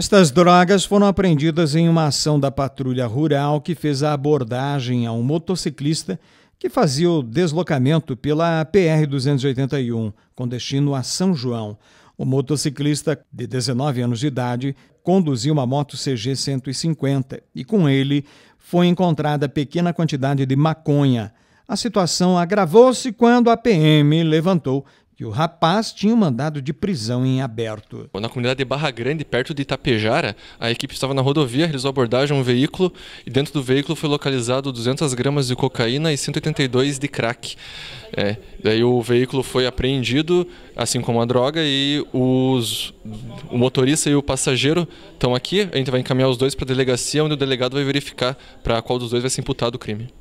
Estas drogas foram apreendidas em uma ação da patrulha rural que fez a abordagem a um motociclista que fazia o deslocamento pela PR-281 com destino a São João. O motociclista, de 19 anos de idade, conduzia uma moto CG 150 e com ele foi encontrada pequena quantidade de maconha. A situação agravou-se quando a PM levantou que o rapaz tinha um mandado de prisão em aberto. Na comunidade de Barra Grande, perto de Itapejara, a equipe estava na rodovia, realizou abordagem a um veículo e dentro do veículo foi localizado 200 gramas de cocaína e 182 de crack. É, daí o veículo foi apreendido, assim como a droga, e os, o motorista e o passageiro estão aqui. A gente vai encaminhar os dois para a delegacia, onde o delegado vai verificar para qual dos dois vai ser imputado o crime.